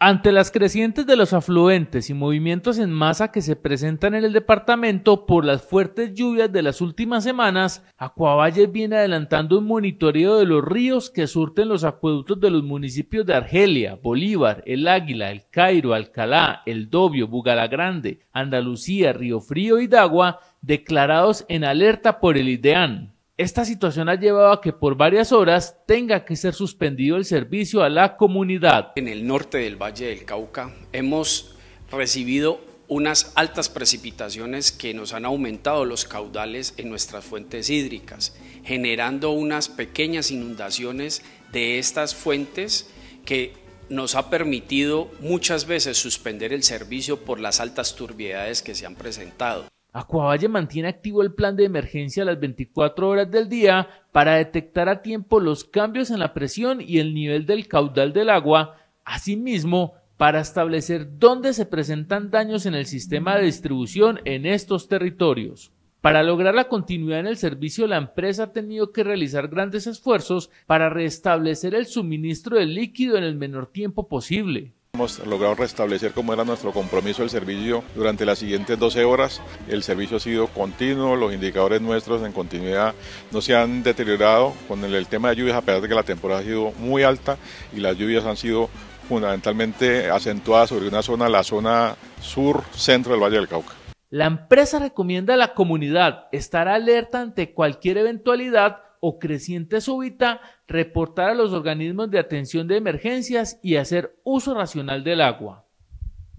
Ante las crecientes de los afluentes y movimientos en masa que se presentan en el departamento por las fuertes lluvias de las últimas semanas, Acuavalle viene adelantando un monitoreo de los ríos que surten los acueductos de los municipios de Argelia, Bolívar, El Águila, El Cairo, Alcalá, El Dobio, Bugalagrande, Andalucía, Río Frío y Dagua, declarados en alerta por el IDEAN. Esta situación ha llevado a que por varias horas tenga que ser suspendido el servicio a la comunidad. En el norte del Valle del Cauca hemos recibido unas altas precipitaciones que nos han aumentado los caudales en nuestras fuentes hídricas, generando unas pequeñas inundaciones de estas fuentes que nos ha permitido muchas veces suspender el servicio por las altas turbiedades que se han presentado. Acuavalle mantiene activo el plan de emergencia a las 24 horas del día para detectar a tiempo los cambios en la presión y el nivel del caudal del agua, asimismo para establecer dónde se presentan daños en el sistema de distribución en estos territorios. Para lograr la continuidad en el servicio, la empresa ha tenido que realizar grandes esfuerzos para restablecer el suministro del líquido en el menor tiempo posible. Hemos logrado restablecer como era nuestro compromiso el servicio durante las siguientes 12 horas. El servicio ha sido continuo, los indicadores nuestros en continuidad no se han deteriorado con el tema de lluvias, a pesar de que la temporada ha sido muy alta y las lluvias han sido fundamentalmente acentuadas sobre una zona, la zona sur-centro del Valle del Cauca. La empresa recomienda a la comunidad estar alerta ante cualquier eventualidad o creciente súbita, reportar a los organismos de atención de emergencias y hacer uso racional del agua.